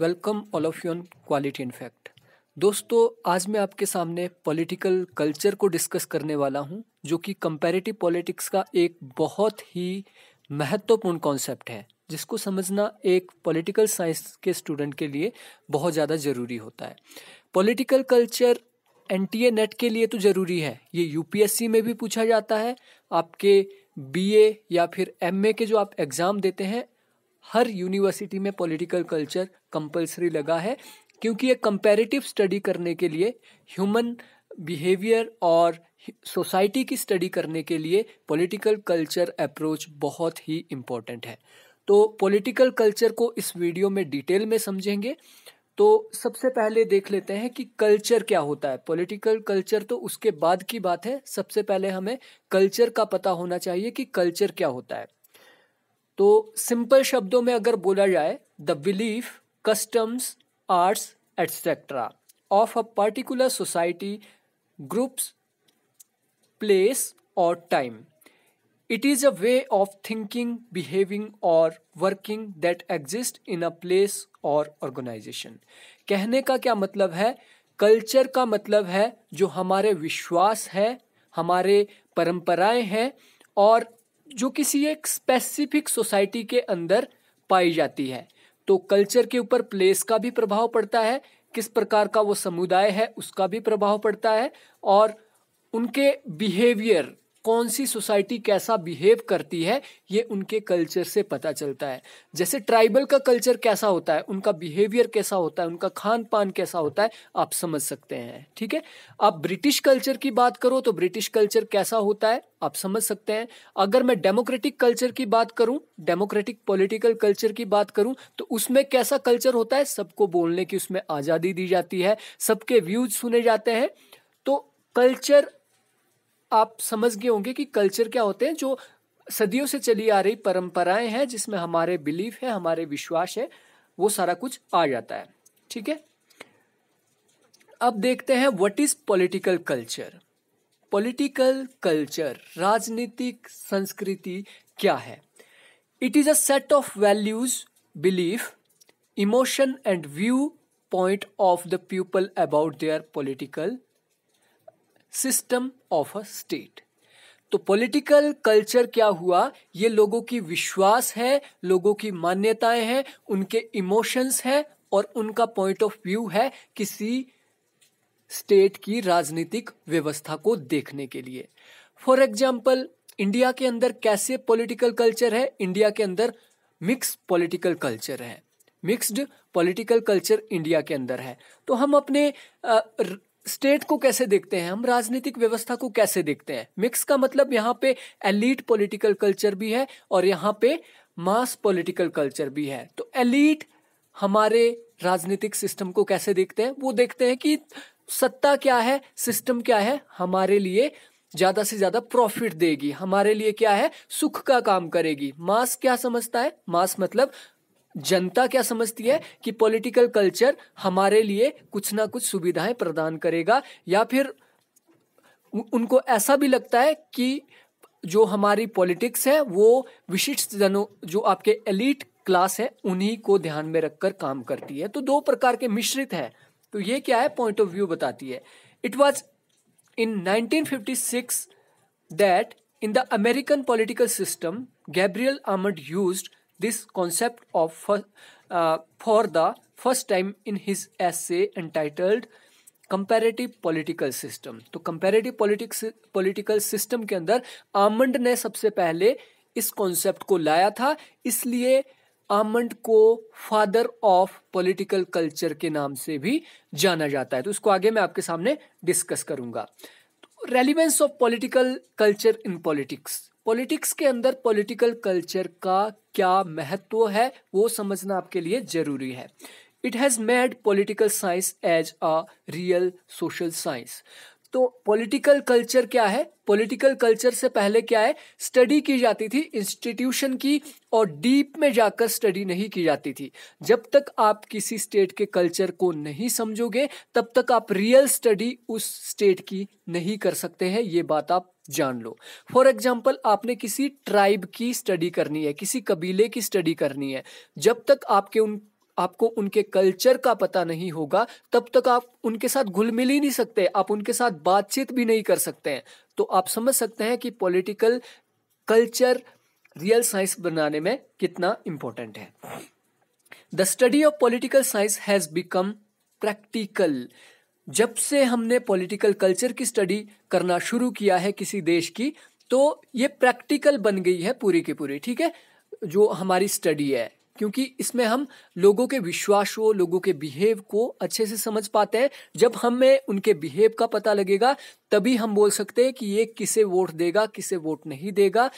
Welcome all of you on quality in fact दोस्तों आज मैं आपके सामने पॉलिटिकल कल्चर को डिस्कस करने वाला हूं जो कि कंपैरेटिव पॉलिटिक्स का एक बहुत ही महत्वपूर्ण कॉन्सेप्ट है जिसको समझना एक पॉलिटिकल साइंस के स्टूडेंट के लिए बहुत ज़्यादा ज़रूरी होता है political culture N T NET के लिए तो ज़रूरी है ये यू में भी पूछा जाता है आपके बी या फिर एम के जो आप एग्ज़ाम देते हैं हर यूनिवर्सिटी में पॉलिटिकल कल्चर कंपलसरी लगा है क्योंकि ये कंपैरेटिव स्टडी करने के लिए ह्यूमन बिहेवियर और सोसाइटी की स्टडी करने के लिए पॉलिटिकल कल्चर अप्रोच बहुत ही इम्पोर्टेंट है तो पॉलिटिकल कल्चर को इस वीडियो में डिटेल में समझेंगे तो सबसे पहले देख लेते हैं कि कल्चर क्या होता है पॉलिटिकल कल्चर तो उसके बाद की बात है सबसे पहले हमें कल्चर का पता होना चाहिए कि कल्चर क्या होता है तो सिंपल शब्दों में अगर बोला जाए the belief customs arts etcetera of a particular society groups place और time it is a way of thinking behaving और working that exist in a place और ऑर्गेनाइजेशन कहने का क्या मतलब है कल्चर का मतलब है जो हमारे विश्वास है हमारे परंपराएं हैं और जो किसी एक स्पेसिफिक सोसाइटी के अंदर पाई जाती है तो कल्चर के ऊपर प्लेस का भी प्रभाव पड़ता है किस प्रकार का वो समुदाय है उसका भी प्रभाव पड़ता है और उनके बिहेवियर कौन सी सोसाइटी कैसा बिहेव करती है ये उनके कल्चर से पता चलता है जैसे ट्राइबल का कल्चर कैसा होता है उनका बिहेवियर कैसा होता है उनका खान पान कैसा होता है आप समझ सकते हैं ठीक है आप ब्रिटिश कल्चर की बात करो तो ब्रिटिश कल्चर कैसा होता है आप समझ सकते हैं अगर मैं डेमोक्रेटिक कल्चर की बात करूं डेमोक्रेटिक पॉलिटिकल कल्चर की बात करूं तो उसमें कैसा कल्चर होता है सबको बोलने की उसमें आज़ादी दी जाती है सबके व्यूज सुने जाते हैं तो कल्चर आप समझ गए होंगे कि कल्चर क्या होते हैं जो सदियों से चली आ रही परंपराएं हैं जिसमें हमारे बिलीफ है हमारे विश्वास है वो सारा कुछ आ जाता है ठीक है अब देखते हैं what is political culture political culture राजनीतिक संस्कृति क्या है it is a set of values belief emotion and view point of the people about their political system of a state तो पॉलिटिकल कल्चर क्या हुआ ये लोगों की विश्वास है लोगों की मान्यताएं हैं उनके इमोशंस हैं और उनका पॉइंट ऑफ व्यू है किसी स्टेट की राजनीतिक व्यवस्था को देखने के लिए फॉर एग्जाम्पल इंडिया के अंदर कैसे पॉलिटिकल कल्चर है इंडिया के अंदर मिक्स पॉलिटिकल कल्चर है मिक्स्ड पॉलिटिकल कल्चर इंडिया के अंदर है तो हम अपने स्टेट को कैसे देखते हैं हम राजनीतिक व्यवस्था को कैसे देखते हैं मिक्स का मतलब यहाँ पे एलिट पॉलिटिकल कल्चर भी है और यहाँ पे मास पॉलिटिकल कल्चर भी है तो एलिट हमारे राजनीतिक सिस्टम को कैसे देखते हैं वो देखते हैं कि सत्ता क्या है सिस्टम क्या है हमारे लिए ज्यादा से ज्यादा प्रॉफिट देगी हमारे लिए क्या है सुख का काम करेगी मास क्या समझता है मास मतलब जनता क्या समझती है कि पॉलिटिकल कल्चर हमारे लिए कुछ ना कुछ सुविधाएं प्रदान करेगा या फिर उनको ऐसा भी लगता है कि जो हमारी पॉलिटिक्स है वो विशिष्ट जनों जो आपके एलिट क्लास है उन्हीं को ध्यान में रखकर काम करती है तो दो प्रकार के मिश्रित है तो ये क्या है पॉइंट ऑफ व्यू बताती है it was in 1956 that in the American political system Gabriel Almond used this concept of uh, for the first time in his essay entitled comparative political system तो कंपेरेटिव पॉलिटिक्स पॉलिटिकल सिस्टम के अंदर almond ने सबसे पहले इस concept को लाया था इसलिए आमंड को फादर ऑफ पॉलिटिकल कल्चर के नाम से भी जाना जाता है तो उसको आगे मैं आपके सामने डिस्कस करूंगा relevance of political culture in politics politics के अंदर पॉलिटिकल कल्चर का क्या महत्व है वो समझना आपके लिए जरूरी है it has made political science as a real social science तो पॉलिटिकल कल्चर क्या है पॉलिटिकल कल्चर से पहले क्या है स्टडी की जाती थी इंस्टीट्यूशन की और डीप में जाकर स्टडी नहीं की जाती थी जब तक आप किसी स्टेट के कल्चर को नहीं समझोगे तब तक आप रियल स्टडी उस स्टेट की नहीं कर सकते हैं ये बात आप जान लो फॉर एग्जाम्पल आपने किसी ट्राइब की स्टडी करनी है किसी कबीले की स्टडी करनी है जब तक आपके उन आपको उनके कल्चर का पता नहीं होगा तब तक आप उनके साथ घुल मिल ही नहीं सकते आप उनके साथ बातचीत भी नहीं कर सकते हैं तो आप समझ सकते हैं कि पॉलिटिकल कल्चर रियल साइंस बनाने में कितना इंपॉर्टेंट है the study of political science has become practical जब से हमने पॉलिटिकल कल्चर की स्टडी करना शुरू किया है किसी देश की तो ये प्रैक्टिकल बन गई है पूरी की पूरी ठीक है जो हमारी स्टडी है क्योंकि इसमें हम लोगों के विश्वास को लोगों के बिहेव को अच्छे से समझ पाते हैं जब हमें उनके बिहेव का पता लगेगा तभी हम बोल सकते हैं कि ये किसे वोट देगा किसे वोट नहीं देगा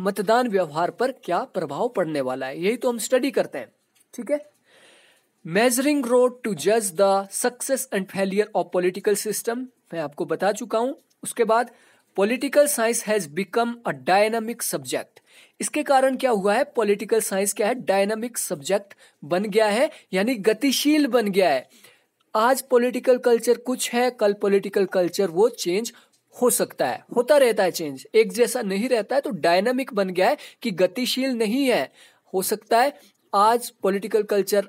मतदान व्यवहार पर क्या प्रभाव पड़ने वाला है यही तो हम स्टडी करते हैं ठीक है मेजरिंग रोड टू जज the success and failure of political system मैं आपको बता चुका हूं उसके बाद political science has become a dynamic subject इसके कारण क्या हुआ है पॉलिटिकल साइंस क्या है डायनामिक सब्जेक्ट बन गया है यानी गतिशील बन गया है आज पॉलिटिकल कल्चर कुछ है कल पॉलिटिकल कल्चर वो चेंज हो सकता है होता रहता है चेंज एक जैसा नहीं रहता है तो डायनामिक बन गया है कि गतिशील नहीं है हो सकता है आज पॉलिटिकल कल्चर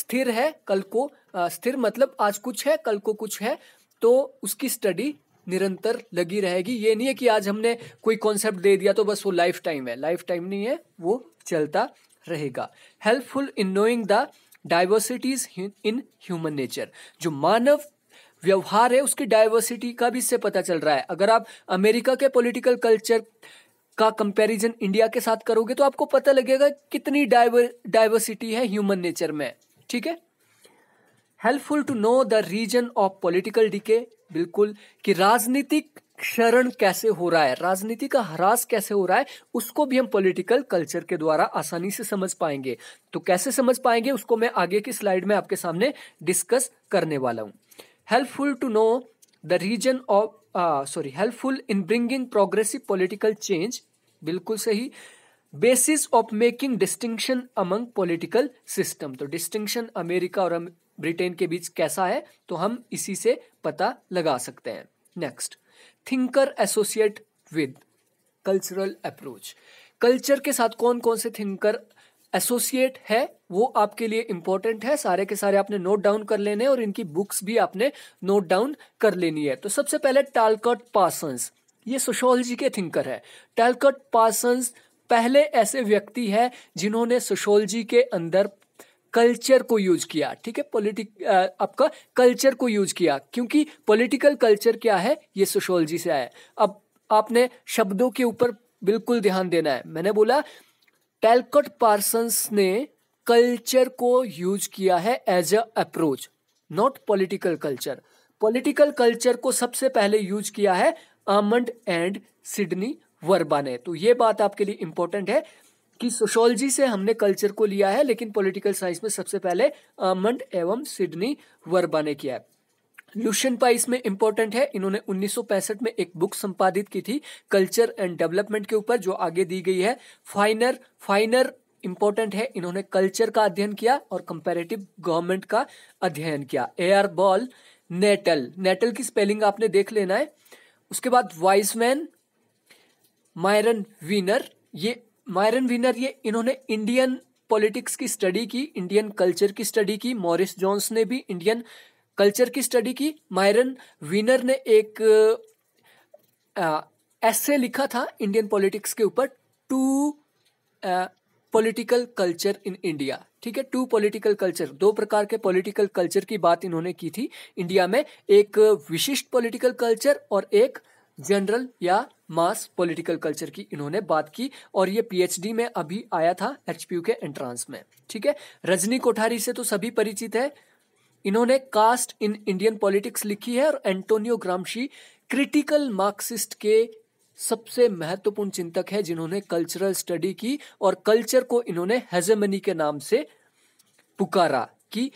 स्थिर है कल को स्थिर मतलब आज कुछ है कल को कुछ है तो उसकी स्टडी निरंतर लगी रहेगी ये नहीं है कि आज हमने कोई कॉन्सेप्ट दे दिया तो बस वो लाइफ टाइम है लाइफ टाइम नहीं है वो चलता रहेगा helpful in knowing the diversities in human nature जो मानव व्यवहार है उसकी डाइवर्सिटी का भी इससे पता चल रहा है अगर आप अमेरिका के पॉलिटिकल कल्चर का कंपैरिजन इंडिया के साथ करोगे तो आपको पता लगेगा कितनी डाइवर डाइवर्सिटी है ह्यूमन नेचर में ठीक है helpful to know the reason of political decay बिल्कुल कि राजनीतिक क्षरण कैसे हो रहा है राजनीति का ह्रास कैसे हो रहा है उसको भी हम पॉलिटिकल कल्चर के द्वारा आसानी से समझ पाएंगे तो कैसे समझ पाएंगे उसको मैं आगे की स्लाइड में आपके सामने डिस्कस करने वाला हूँ helpful to know the reason of sorry helpful in bringing progressive political change बिल्कुल सही basis of making distinction among political system तो डिस्टिंक्शन अमेरिका और ब्रिटेन के बीच कैसा है तो हम इसी से पता लगा सकते हैं next thinker associate with cultural approach culture के साथ कौन कौन से थिंकर एसोसिएट है वो आपके लिए इंपॉर्टेंट है सारे के सारे आपने नोट डाउन कर लेने और इनकी बुक्स भी आपने नोट डाउन कर लेनी है तो सबसे पहले टालकट पासंस ये सोशोलॉजी के थिंकर है टालकट पासंस पहले ऐसे व्यक्ति है जिन्होंने सोशोलॉजी के अंदर कल्चर को यूज किया ठीक है पॉलिटिक आपका कल्चर को यूज किया क्योंकि पॉलिटिकल कल्चर क्या है ये सोशोलॉजी से आया अब आपने शब्दों के ऊपर बिल्कुल ध्यान देना है मैंने बोला टेलकट पार्सन्स ने कल्चर को यूज किया है as a approach not political culture political culture को सबसे पहले यूज किया है आमंड एंड सिडनी वर्बा ने तो ये बात आपके लिए इंपॉर्टेंट है कि सोशोलॉजी से हमने कल्चर को लिया है लेकिन पॉलिटिकल साइंस में सबसे पहले आमंड एवं सिडनी वर्बा ने किया है ल्यूशन पाइस में इंपॉर्टेंट है इन्होंने 1965 में एक बुक संपादित की थी कल्चर एंड डेवलपमेंट के ऊपर जो आगे दी गई है फाइनर फाइनर इंपॉर्टेंट है इन्होंने कल्चर का अध्ययन किया और कंपेरेटिव गवर्नमेंट का अध्ययन किया A R Ball Nettl Nettl की स्पेलिंग आपने देख लेना है उसके बाद वाइसमैन मायरन वीनर ये मायरन विनर ये इन्होंने इंडियन पॉलिटिक्स की स्टडी की इंडियन कल्चर की स्टडी की मॉरिस जॉन्स ने भी इंडियन कल्चर की स्टडी की मायरन विनर ने एक ऐसे लिखा था इंडियन पॉलिटिक्स के ऊपर to political culture in India ठीक है टू पॉलिटिकल कल्चर दो प्रकार के पॉलिटिकल कल्चर की बात इन्होंने की थी इंडिया में एक विशिष्ट पॉलिटिकल कल्चर और एक जनरल या मास पॉलिटिकल कल्चर की इन्होंने बात की और ये पीएचडी में अभी आया था एचपीयू के एंट्रांस में ठीक है रजनी कोठारी से तो सभी परिचित है इन्होंने कास्ट इन इंडियन पॉलिटिक्स लिखी है और एंटोनियो ग्रामशी क्रिटिकल मार्क्सिस्ट के सबसे महत्वपूर्ण चिंतक है जिन्होंने कल्चरल स्टडी की और कल्चर को इन्होंने हेजेमनी के नाम से पुकारा कि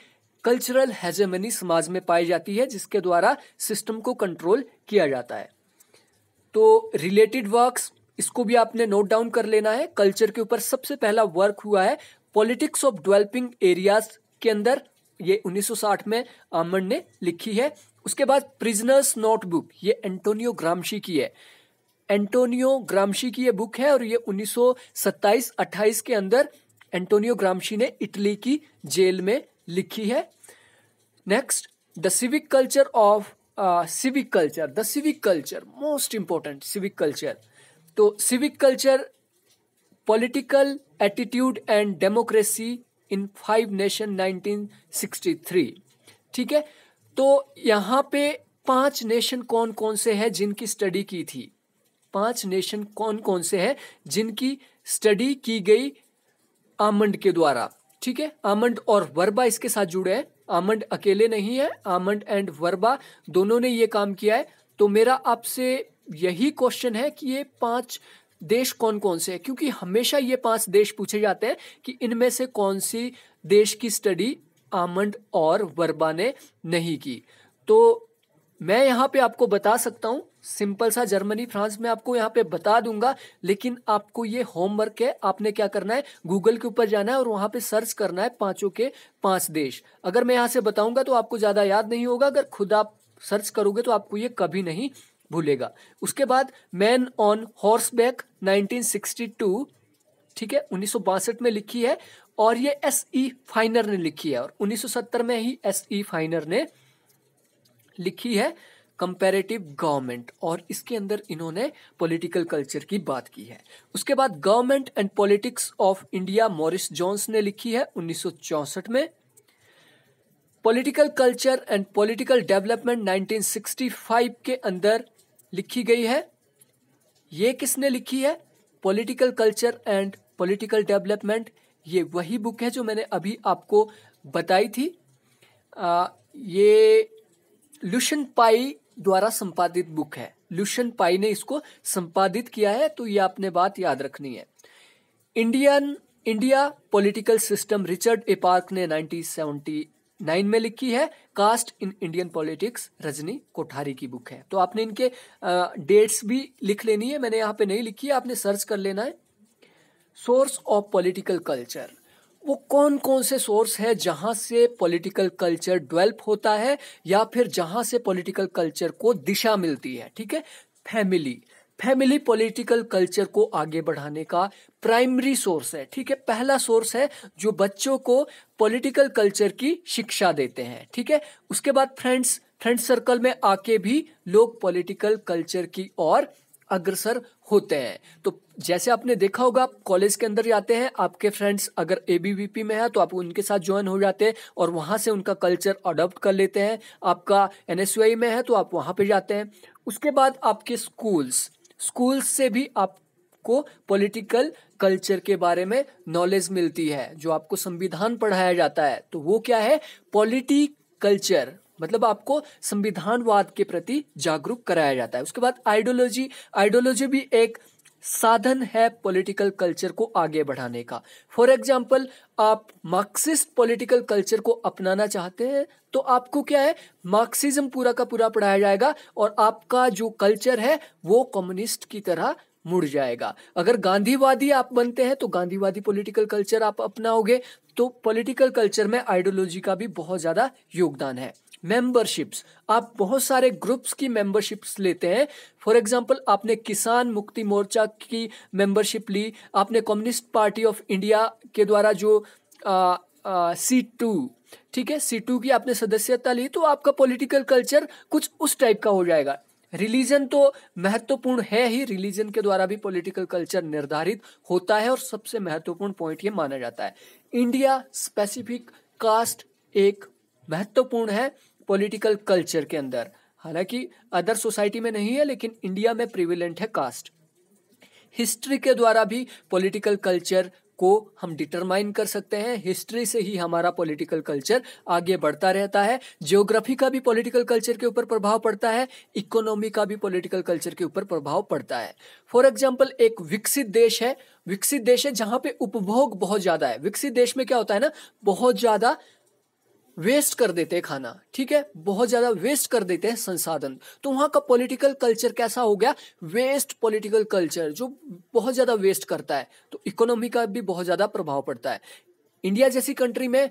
कल्चरल हेजेमनी समाज में पाई जाती है जिसके द्वारा सिस्टम को कंट्रोल किया जाता है तो रिलेटेड वर्क्स इसको भी आपने नोट डाउन कर लेना है कल्चर के ऊपर सबसे पहला वर्क हुआ है पॉलिटिक्स ऑफ डेवलपिंग एरियाज के अंदर ये 1960 में आमन ने लिखी है उसके बाद प्रिजनर्स नोटबुक ये एंटोनियो ग्रामशी की है एंटोनियो ग्रामशी की ये बुक है और ये 1927-28 के अंदर एंटोनियो ग्रामशी ने इटली की जेल में लिखी है next the civic culture of civic culture the civic culture most important civic culture तो civic culture political attitude and democracy in five nation 1963 ठीक है तो यहाँ पे पांच नेशन कौन कौन से हैं जिनकी स्टडी की थी पांच नेशन कौन कौन से हैं जिनकी स्टडी की गई आमंड के द्वारा ठीक है आमंड और वर्बा इसके साथ जुड़े हैं आमंड अकेले नहीं है आमंड एंड वर्बा दोनों ने ये काम किया है तो मेरा आपसे यही क्वेश्चन है कि ये पांच देश कौन कौन से हैं क्योंकि हमेशा ये पांच देश पूछे जाते हैं कि इनमें से कौन सी देश की स्टडी आमंड और वर्बा ने नहीं की तो मैं यहाँ पे आपको बता सकता हूँ सिंपल सा जर्मनी फ्रांस में आपको यहाँ पे बता दूंगा लेकिन आपको ये होमवर्क है आपने क्या करना है गूगल के ऊपर जाना है और वहां पे सर्च करना है पांचों के पांच देश अगर मैं यहाँ से बताऊंगा तो आपको ज़्यादा याद नहीं होगा अगर खुद आप सर्च करोगे तो आपको ये कभी नहीं भूलेगा उसके बाद मैन ऑन हॉर्स बैक ठीक है उन्नीस में लिखी है और ये एस ई फाइनर ने लिखी है और 1970 में ही एस ई फाइनर ने लिखी है कंपेरेटिव गवर्नमेंट और इसके अंदर इन्होंने पॉलिटिकल कल्चर की बात की है उसके बाद government and politics of India Morris Jones ने लिखी है उन्नीस में political culture and political development 1965 के अंदर लिखी गई है ये किसने लिखी है political culture and political development ये वही बुक है जो मैंने अभी आपको बताई थी आ, ये लुशन पाई द्वारा संपादित बुक है लुशन पाई ने इसको संपादित किया है तो ये आपने बात याद रखनी है Indian India political system Richard A Park ने 1979 में लिखी है caste in Indian politics Rajni Kothari की बुक है तो आपने इनके डेट्स भी लिख लेनी है मैंने यहाँ पे नहीं लिखी है आपने सर्च कर लेना है सोर्स ऑफ पॉलिटिकल कल्चर वो कौन कौन से सोर्स है जहाँ से पॉलिटिकल कल्चर डेवलप होता है या फिर जहाँ से पॉलिटिकल कल्चर को दिशा मिलती है ठीक है फैमिली फैमिली पॉलिटिकल कल्चर को आगे बढ़ाने का प्राइमरी सोर्स है ठीक है पहला सोर्स है जो बच्चों को पॉलिटिकल कल्चर की शिक्षा देते हैं ठीक है उसके बाद फ्रेंड्स फ्रेंड सर्कल में आके भी लोग पॉलिटिकल कल्चर की ओर अग्रसर होते हैं तो जैसे आपने देखा होगा आप कॉलेज के अंदर जाते हैं आपके फ्रेंड्स अगर ए तो में है तो आप उनके साथ ज्वाइन हो जाते हैं और वहाँ से उनका कल्चर अडोप्ट कर लेते हैं आपका एन में है तो आप वहाँ पर जाते हैं उसके बाद आपके स्कूल्स स्कूल्स से भी आप को पॉलिटिकल कल्चर के बारे में नॉलेज मिलती है जो आपको संविधान पढ़ाया जाता है तो वो क्या है पॉलिटी कल्चर मतलब आपको संविधानवाद के प्रति जागरूक कराया जाता है उसके बाद आइडियोलॉजी आइडियोलॉजी भी एक साधन है पॉलिटिकल कल्चर को आगे बढ़ाने का फॉर एग्जाम्पल आप मार्क्सिस्ट पॉलिटिकल कल्चर को अपनाना चाहते हैं तो आपको क्या है मार्क्सिज्म पूरा का पूरा पढ़ाया जाएगा और आपका जो कल्चर है वो कम्युनिस्ट की तरह मुड़ जाएगा अगर गांधीवादी आप बनते हैं तो गांधीवादी पॉलिटिकल कल्चर आप अपनाओगे तो पॉलिटिकल कल्चर में आइडियोलॉजी का भी बहुत ज़्यादा योगदान है मेंबरशिप्स आप बहुत सारे ग्रुप्स की मेंबरशिप्स लेते हैं फॉर एग्जांपल आपने किसान मुक्ति मोर्चा की मेंबरशिप ली आपने कम्युनिस्ट पार्टी ऑफ इंडिया के द्वारा जो सी टू ठीक है सी टू की आपने सदस्यता ली तो आपका पॉलिटिकल कल्चर कुछ उस टाइप का हो जाएगा रिलीजन तो महत्वपूर्ण है ही रिलीजन के द्वारा भी पॉलिटिकल कल्चर निर्धारित होता है और सबसे महत्वपूर्ण पॉइंट ये माना जाता है इंडिया स्पेसिफिक कास्ट एक महत्वपूर्ण है पॉलिटिकल कल्चर के अंदर हालांकि अदर सोसाइटी में नहीं है लेकिन इंडिया में प्रिविलेंट है कास्ट हिस्ट्री के द्वारा भी पॉलिटिकल कल्चर को हम डिटरमाइन कर सकते हैं हिस्ट्री से ही हमारा पॉलिटिकल कल्चर आगे बढ़ता रहता है जियोग्राफी का भी पॉलिटिकल कल्चर के ऊपर प्रभाव पड़ता है इकोनॉमी का भी पॉलिटिकल कल्चर के ऊपर प्रभाव पड़ता है फॉर एग्जाम्पल एक विकसित देश है विकसित देश है जहाँ पे उपभोग बहुत ज़्यादा है विकसित देश में क्या होता है ना बहुत ज़्यादा वेस्ट कर देते हैं खाना ठीक है बहुत ज्यादा वेस्ट कर देते हैं संसाधन तो वहां का पॉलिटिकल कल्चर कैसा हो गया वेस्ट पॉलिटिकल कल्चर जो बहुत ज्यादा वेस्ट करता है तो इकोनॉमी का भी बहुत ज्यादा प्रभाव पड़ता है इंडिया जैसी कंट्री में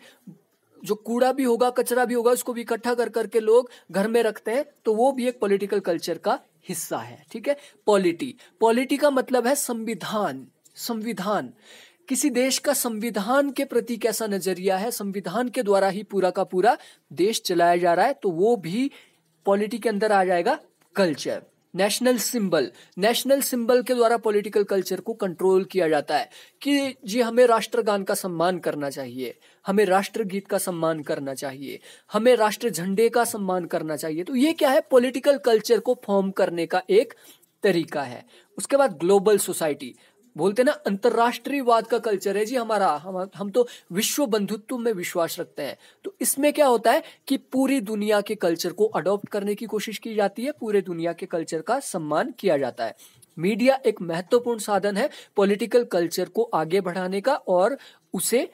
जो कूड़ा भी होगा कचरा भी होगा उसको भी इकट्ठा कर करके लोग घर में रखते हैं तो वो भी एक पॉलिटिकल कल्चर का हिस्सा है ठीक है पॉलिटी पॉलिटी का मतलब है संविधान संविधान किसी देश का संविधान के प्रति कैसा नजरिया है संविधान के द्वारा ही पूरा का पूरा देश चलाया जा रहा है तो वो भी पॉलिटी के अंदर आ जाएगा culture national symbol national symbol के द्वारा पॉलिटिकल कल्चर को कंट्रोल किया जाता है कि जी हमें राष्ट्रगान का सम्मान करना चाहिए हमें राष्ट्रगीत का सम्मान करना चाहिए हमें राष्ट्र झंडे का सम्मान करना चाहिए तो ये क्या है पॉलिटिकल कल्चर को फॉर्म करने का एक तरीका है उसके बाद ग्लोबल सोसाइटी बोलते ना वाद का कल्चर है जी हमारा हम हम तो विश्व बंधुत्व में विश्वास रखते हैं तो इसमें क्या होता है कि पूरी दुनिया के कल्चर को अडॉप्ट करने की कोशिश की जाती है पूरे दुनिया के कल्चर का सम्मान किया जाता है मीडिया एक महत्वपूर्ण साधन है पॉलिटिकल कल्चर को आगे बढ़ाने का और उसे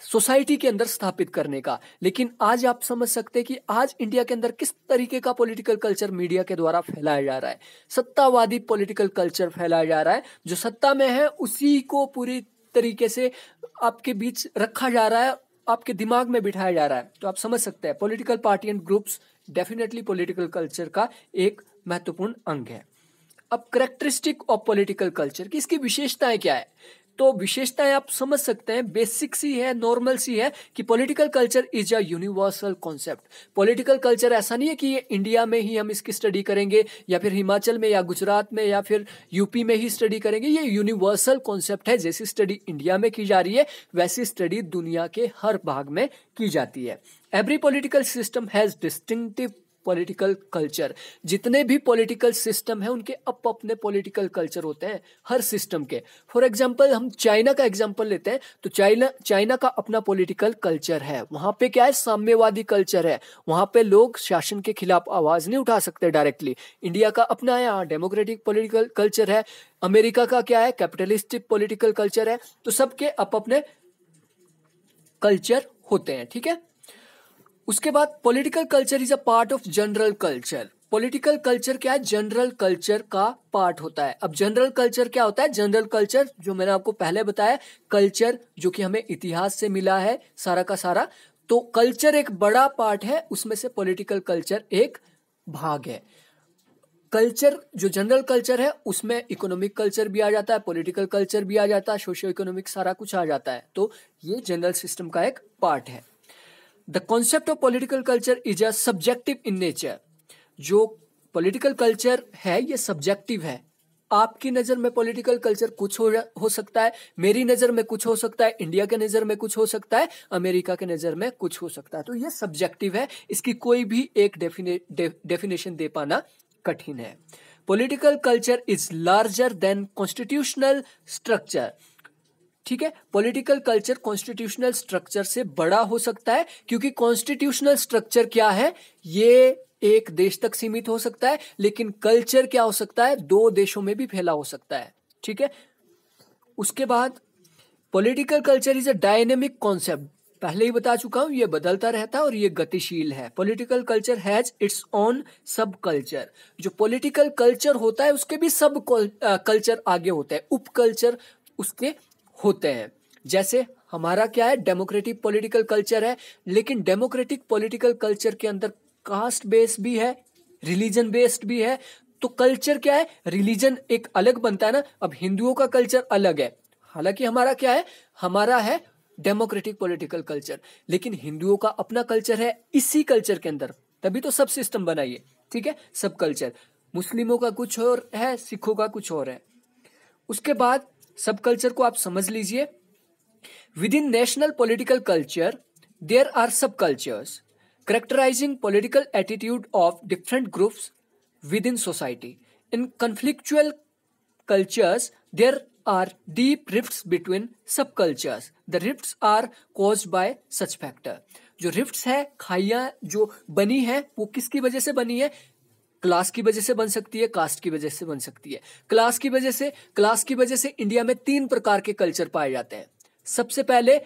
सोसाइटी के अंदर स्थापित करने का लेकिन आज आप समझ सकते हैं कि आज इंडिया के अंदर किस तरीके का पॉलिटिकल कल्चर मीडिया के द्वारा फैलाया जा रहा है सत्तावादी पॉलिटिकल कल्चर फैलाया जा रहा है जो सत्ता में है उसी को पूरी तरीके से आपके बीच रखा जा रहा है आपके दिमाग में बिठाया जा रहा है तो आप समझ सकते हैं political party and groups definitely political culture का एक महत्वपूर्ण अंग है अब करेक्टरिस्टिक ऑफ पॉलिटिकल कल्चर की इसकी विशेषताएं क्या है तो विशेषताएं आप समझ सकते हैं बेसिक सी है नॉर्मल सी है कि political culture is a universal concept political culture ऐसा नहीं है कि ये इंडिया में ही हम इसकी स्टडी करेंगे या फिर हिमाचल में या गुजरात में या फिर यूपी में ही स्टडी करेंगे ये यूनिवर्सल कॉन्सेप्ट है जैसी स्टडी इंडिया में की जा रही है वैसी स्टडी दुनिया के हर भाग में की जाती है every political system has distinctive political culture जितने भी पॉलिटिकल सिस्टम है उनके अप अपने पॉलिटिकल कल्चर होते हैं हर सिस्टम के फॉर एग्जाम्पल हम चाइना का एग्जाम्पल लेते हैं तो चाइना चाइना का अपना पॉलिटिकल कल्चर है वहां पे क्या है साम्यवादी कल्चर है वहां पे लोग शासन के खिलाफ आवाज़ नहीं उठा सकते डायरेक्टली इंडिया का अपना यहाँ डेमोक्रेटिक पोलिटिकल कल्चर है अमेरिका का क्या है कैपिटलिस्टिक पोलिटिकल कल्चर है तो सबके अप अपने कल्चर होते हैं ठीक है उसके बाद political culture is a part of general culture political culture क्या है जनरल कल्चर का पार्ट होता है अब जनरल कल्चर क्या होता है जनरल कल्चर जो मैंने आपको पहले बताया कल्चर जो कि हमें इतिहास से मिला है सारा का सारा तो कल्चर एक बड़ा पार्ट है उसमें से पॉलिटिकल कल्चर एक भाग है कल्चर जो जनरल कल्चर है उसमें इकोनॉमिक कल्चर भी आ जाता है पॉलिटिकल कल्चर भी आ जाता है सोशियो इकोनॉमिक सारा कुछ आ जाता है तो ये जनरल सिस्टम का एक पार्ट है the concept of political culture is a subjective in nature जो पॉलिटिकल कल्चर है ये सब्जेक्टिव है आपकी नज़र में पॉलिटिकल कल्चर कुछ हो हो सकता है मेरी नज़र में कुछ हो सकता है इंडिया के नज़र में कुछ हो सकता है अमेरिका के नज़र में कुछ हो सकता है तो ये सब्जेक्टिव है इसकी कोई भी एक डेफिनेशन दे, डेफिनेशन दे पाना कठिन है political culture is larger than constitutional structure ठीक है पॉलिटिकल कल्चर कॉन्स्टिट्यूशनल स्ट्रक्चर से बड़ा हो सकता है क्योंकि कॉन्स्टिट्यूशनल स्ट्रक्चर क्या है ये एक देश तक सीमित हो सकता है लेकिन कल्चर क्या हो सकता है दो देशों में भी फैला हो सकता है ठीक है उसके बाद political culture is a dynamic concept पहले ही बता चुका हूं ये बदलता रहता है और ये गतिशील है political culture has its own sub culture जो पॉलिटिकल कल्चर होता है उसके भी सब कल्चर आगे होते हैं उप कल्चर उसके होते हैं जैसे हमारा क्या है डेमोक्रेटिक पॉलिटिकल कल्चर है लेकिन डेमोक्रेटिक पॉलिटिकल कल्चर के अंदर कास्ट बेस्ड भी है रिलीजन बेस्ड भी है तो कल्चर क्या है रिलीजन एक अलग बनता है ना अब हिंदुओं का कल्चर अलग है हालांकि हमारा क्या है हमारा है डेमोक्रेटिक पॉलिटिकल कल्चर लेकिन हिंदुओं का अपना कल्चर है इसी कल्चर के अंदर तभी तो सब सिस्टम बनाइए ठीक है सब कल्चर मुस्लिमों का कुछ और है सिखों का कुछ और है उसके बाद सब कल्चर को आप समझ लीजिए within national political culture there are sub cultures characterizing political attitude of different groups within society in conflictual cultures there are deep rift between sub cultures the rift are cause by such factor जो rift है खाइया जो बनी है वो किसकी वजह से बनी है क्लास की वजह से बन सकती है कास्ट की वजह से बन सकती है क्लास की वजह से क्लास की वजह से इंडिया में तीन प्रकार के कल्चर पाए जाते हैं सबसे पहले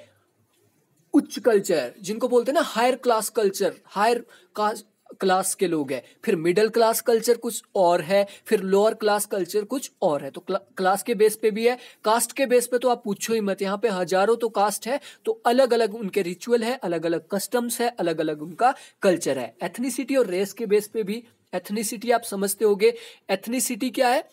उच्च कल्चर जिनको बोलते हैं ना higher class culture higher caste class के लोग हैं फिर मिडिल क्लास कल्चर कुछ और है फिर लोअर क्लास कल्चर कुछ और है तो क्ला, क्लास के बेस पे भी है कास्ट के बेस पे तो आप पूछो ही मत यहाँ पे हजारों तो कास्ट है तो अलग अलग उनके रिचुअल है अलग अलग कस्टम्स है अलग अलग उनका कल्चर है एथनिसिटी और रेस के बेस पे भी एथनिसिटी आप समझते गए एथनिसिटी क्या है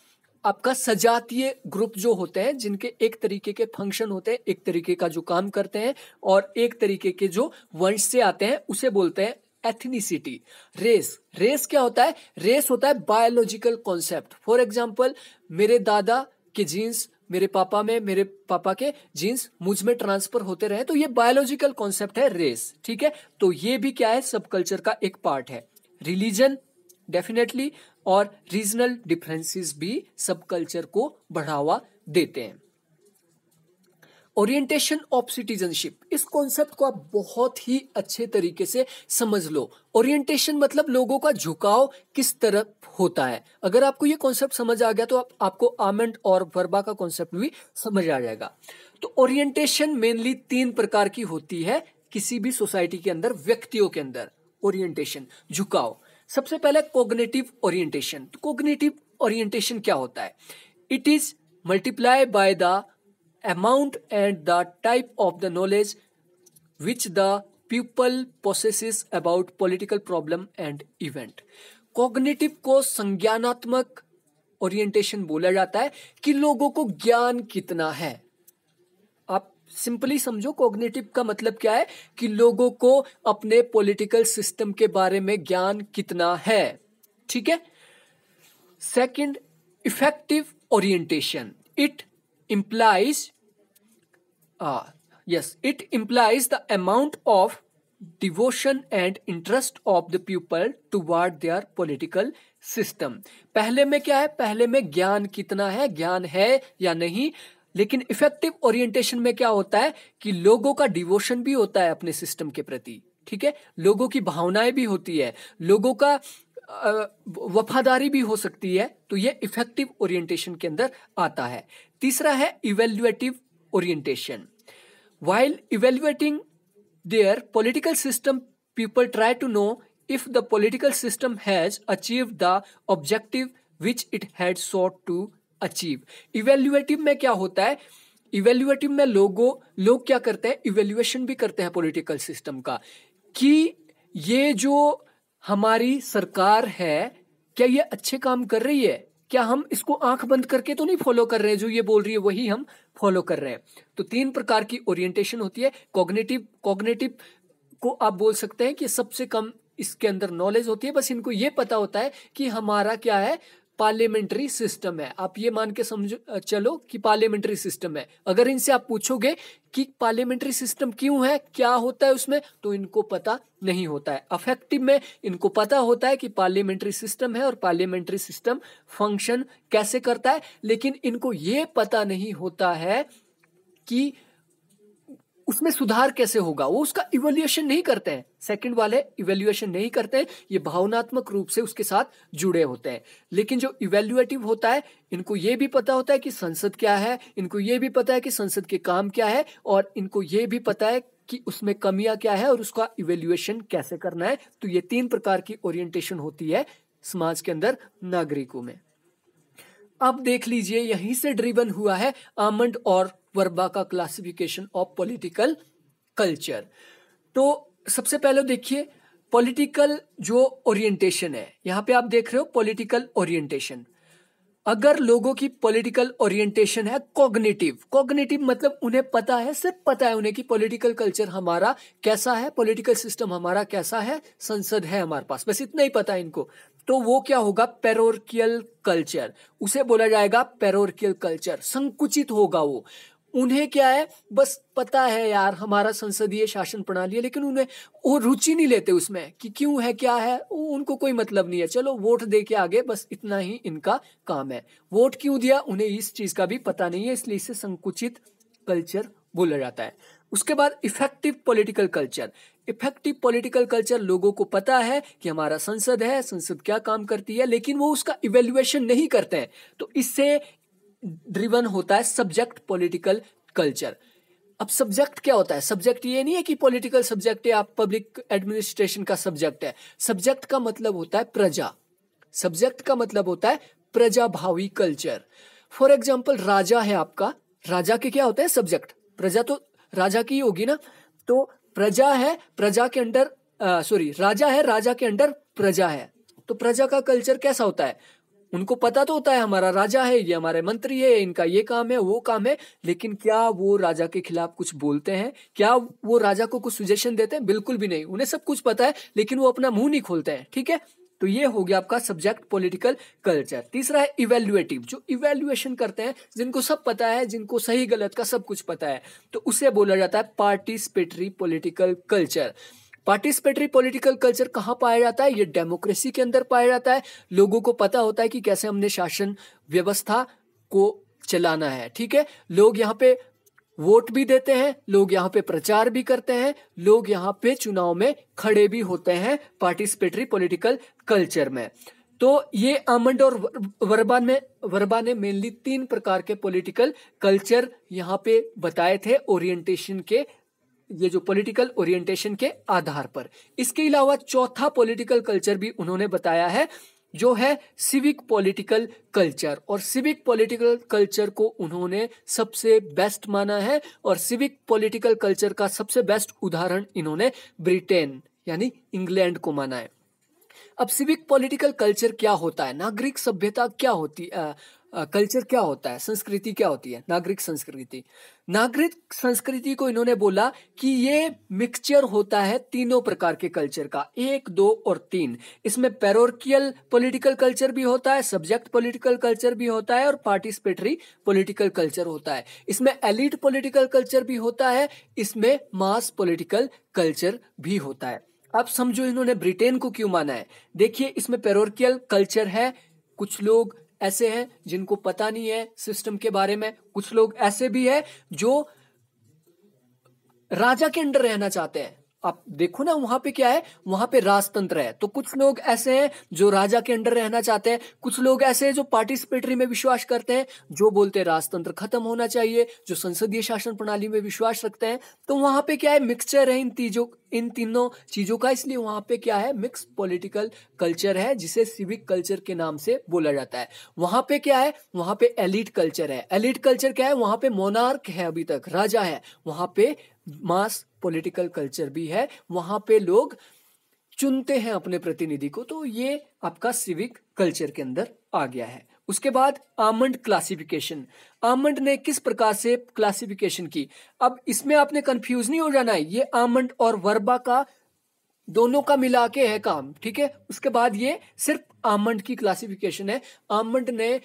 आपका सजातीय ग्रुप जो होते हैं जिनके एक तरीके के फंक्शन होते हैं एक तरीके का जो काम करते हैं और एक तरीके के जो वंश से आते हैं उसे बोलते हैं एथनिसिटी रेस रेस क्या होता है रेस होता है बायोलॉजिकल कॉन्सेप्ट फॉर एग्जाम्पल मेरे दादा के जीन्स मेरे पापा में मेरे पापा के जीन्स मुझ में ट्रांसफर होते रहे तो ये बायोलॉजिकल कॉन्सेप्ट है रेस ठीक है तो ये भी क्या है सब कल्चर का एक पार्ट है रिलीजन डेफिनेटली और रीजनल डिफरेंसेस भी सब कल्चर को बढ़ावा देते हैं ओरिएंटेशन ऑफ सिटीजनशिप इस कॉन्सेप्ट को आप बहुत ही अच्छे तरीके से समझ लो ओरिएंटेशन मतलब लोगों का झुकाव किस तरफ होता है अगर आपको ये कॉन्सेप्ट समझ आ गया तो आप, आपको आमंड और वर्बा का कॉन्सेप्ट भी समझ आ जाएगा तो ओरिएंटेशन मेनली तीन प्रकार की होती है किसी भी सोसाइटी के अंदर व्यक्तियों के अंदर ओरिएंटेशन झुकाव सबसे पहले कोग्नेटिव ओरिएंटेशन तो कोग्नेटिव ओरिएंटेशन क्या होता है it is multiply by the amount and the type of the knowledge which the people process about political problem and event cognitive को संज्ञानात्मक ओरिएंटेशन बोला जाता है कि लोगों को ज्ञान कितना है सिंपली समझो कोग्नेटिव का मतलब क्या है कि लोगों को अपने पॉलिटिकल सिस्टम के बारे में ज्ञान कितना है ठीक है second affective orientation it implies yes it implies the amount of devotion and interest of the people toward their political system पहले में क्या है पहले में ज्ञान कितना है ज्ञान है या नहीं लेकिन इफेक्टिव ओरिएंटेशन में क्या होता है कि लोगों का डिवोशन भी होता है अपने सिस्टम के प्रति ठीक है लोगों की भावनाएं भी होती है लोगों का वफादारी भी हो सकती है तो यह इफेक्टिव ओरिएंटेशन के अंदर आता है तीसरा है evaluative orientation while evaluating their political system people try to know if the political system has achieve the objective which it had sought to achieve evaluative में क्या होता है इवेल्युएटिव में लोगों लोग क्या करते हैं इवेल्युएशन भी करते हैं पॉलिटिकल सिस्टम का कि ये जो हमारी सरकार है क्या ये अच्छे काम कर रही है क्या हम इसको आंख बंद करके तो नहीं फॉलो कर रहे हैं जो ये बोल रही है वही हम फॉलो कर रहे हैं तो तीन प्रकार की ओरिएंटेशन होती है कॉग्नेटिव कॉग्नेटिव को आप बोल सकते हैं कि सबसे कम इसके अंदर नॉलेज होती है बस इनको ये पता होता है कि हमारा क्या है पार्लियामेंट्री सिस्टम है आप ये मान के समझो चलो कि पार्लियामेंट्री सिस्टम है अगर इनसे आप पूछोगे कि पार्लियामेंट्री सिस्टम क्यों है क्या होता है उसमें तो इनको पता नहीं होता है अफेक्टिव में इनको पता होता है कि पार्लियामेंट्री सिस्टम है और पार्लियामेंट्री सिस्टम फंक्शन कैसे करता है लेकिन इनको ये पता नहीं होता है कि उसमें सुधार कैसे होगा वो उसका इवेल्युएशन नहीं करते हैं सेकंड वाले इवेल्युएशन नहीं करते हैं ये भावनात्मक रूप से उसके साथ जुड़े होते हैं लेकिन जो इवेल्युएटिव होता है इनको ये भी पता होता है कि संसद क्या है इनको ये भी पता है कि संसद के काम क्या है और इनको ये भी पता है कि उसमें कमियां क्या है और उसका इवेल्युएशन कैसे करना है तो ये तीन प्रकार की ओरिएंटेशन होती है समाज के अंदर नागरिकों में अब देख लीजिए यहीं से ड्रिवन हुआ है आमंड और वर्बा का क्लासिफिकेशन ऑफ पॉलिटिकल कल्चर तो सबसे पहले देखिए पॉलिटिकल जो ओरिएंटेशन है यहाँ पे आप देख रहे हो पॉलिटिकल ओरिएंटेशन अगर लोगों की पॉलिटिकल ओरिएंटेशन है कॉग्निटिव कॉग्निटिव मतलब उन्हें पता है सिर्फ पता है उन्हें कि पॉलिटिकल कल्चर हमारा कैसा है पॉलिटिकल सिस्टम हमारा कैसा है संसद है हमारे पास बस इतना ही पता है इनको तो वो क्या होगा पेरोरकियल कल्चर उसे बोला जाएगा पेरोरकियल कल्चर संकुचित होगा वो उन्हें क्या है बस पता है यार हमारा संसदीय शासन प्रणाली है लेकिन उन्हें वो रुचि नहीं लेते उसमें कि क्यों है क्या है उनको कोई मतलब नहीं है चलो वोट दे के आगे बस इतना ही इनका काम है वोट क्यों दिया उन्हें इस चीज का भी पता नहीं है इसलिए इसे संकुचित कल्चर बोला जाता है उसके बाद affective political culture affective political culture लोगों को पता है कि हमारा संसद है संसद क्या काम करती है लेकिन वो उसका इवेल्युएशन नहीं करते हैं तो इससे ड्रिवन होता है सब्जेक्ट पॉलिटिकल कल्चर अब सब्जेक्ट क्या होता है सब्जेक्ट ये नहीं है कि पॉलिटिकल सब्जेक्ट है आप पब्लिक एडमिनिस्ट्रेशन का सब्जेक्ट है सब्जेक्ट का मतलब होता है प्रजा सब्जेक्ट का मतलब होता है प्रजाभावी कल्चर फॉर एग्जाम्पल राजा है आपका राजा के क्या होता है सब्जेक्ट प्रजा तो राजा की होगी ना तो प्रजा है प्रजा के अंडर सॉरी राजा है राजा के अंडर प्रजा है तो प्रजा का कल्चर कैसा होता है उनको पता तो होता है हमारा राजा है ये हमारे मंत्री है इनका ये काम है वो काम है लेकिन क्या वो राजा के खिलाफ कुछ बोलते हैं क्या वो राजा को कुछ सुजेशन देते हैं बिल्कुल भी नहीं उन्हें सब कुछ पता है लेकिन वो अपना मुंह नहीं खोलते हैं ठीक है तो ये हो गया आपका सब्जेक्ट पॉलिटिकल कल्चर तीसरा है इवेल्युएटिव जो इवेल्युएशन करते हैं जिनको सब पता है जिनको सही गलत का सब कुछ पता है तो उसे बोला जाता है participatory political culture participatory political culture कहाँ पाया जाता है ये डेमोक्रेसी के अंदर पाया जाता है लोगों को पता होता है कि कैसे हमने शासन व्यवस्था को चलाना है ठीक है लोग यहाँ पे वोट भी देते हैं लोग यहाँ पे प्रचार भी करते हैं लोग यहाँ पे चुनाव में खड़े भी होते हैं पार्टिसिपेटरी पॉलिटिकल कल्चर में तो ये आमंड और वर्बा में वर्बा ने मेनली तीन प्रकार के पॉलिटिकल कल्चर यहाँ पे बताए थे ओरिएंटेशन के ये जो पॉलिटिकल ओरिएंटेशन के आधार पर इसके अलावा चौथा पॉलिटिकल कल्चर भी उन्होंने बताया है जो है सिविक पॉलिटिकल कल्चर और सिविक पॉलिटिकल कल्चर को उन्होंने सबसे बेस्ट माना है और सिविक पॉलिटिकल कल्चर का सबसे बेस्ट उदाहरण इन्होंने ब्रिटेन यानी इंग्लैंड को माना है अब सिविक पॉलिटिकल कल्चर क्या होता है नागरिक सभ्यता क्या होती है कल्चर क्या होता है संस्कृति क्या होती है नागरिक संस्कृति नागरिक संस्कृति को इन्होंने बोला कि ये मिक्सचर होता है तीनों प्रकार के कल्चर का एक दो और तीन इसमें पेरोकियल पॉलिटिकल कल्चर भी होता है सब्जेक्ट पॉलिटिकल कल्चर भी होता है और पार्टिसिपेटरी पॉलिटिकल कल्चर होता है इसमें एलिट पॉलिटिकल कल्चर भी होता है इसमें मास पॉलिटिकल कल्चर भी होता है अब समझो इन्होंने ब्रिटेन को क्यों माना है देखिए इसमें पेरोकियल कल्चर है कुछ लोग ऐसे हैं जिनको पता नहीं है सिस्टम के बारे में कुछ लोग ऐसे भी है जो राजा के अंडर रहना चाहते हैं आप देखो ना वहां पे क्या है वहां पे राजतंत्र है तो कुछ लोग ऐसे हैं जो राजा के अंडर रहना चाहते हैं कुछ लोग ऐसे हैं जो पार्टिसिपेटरी में विश्वास करते हैं जो बोलते हैं राजतंत्र खत्म होना चाहिए जो संसदीय शासन प्रणाली में विश्वास रखते हैं तो वहां पे क्या है मिक्सचर है इन तीजों इन तीनों चीजों का इसलिए वहां पे क्या है मिक्स पॉलिटिकल कल्चर है जिसे सिविक कल्चर के नाम से बोला जाता है वहां पे क्या है वहां पे एलिट कल्चर है एलिट कल्चर क्या है वहां पे मोनार्क है अभी तक राजा है वहां पे मास पॉलिटिकल कल्चर भी है वहां पे लोग चुनते हैं अपने प्रतिनिधि को तो ये आपका सिविक कल्चर के अंदर आ गया है उसके बाद आमंड क्लासिफिकेशन आमंड ने किस प्रकार से क्लासिफिकेशन की अब इसमें आपने कंफ्यूज नहीं हो जाना है ये आमंड और वर्बा का दोनों का मिला के है काम ठीक है उसके बाद ये सिर्फ आमंड की क्लासिफिकेशन है आमंड ने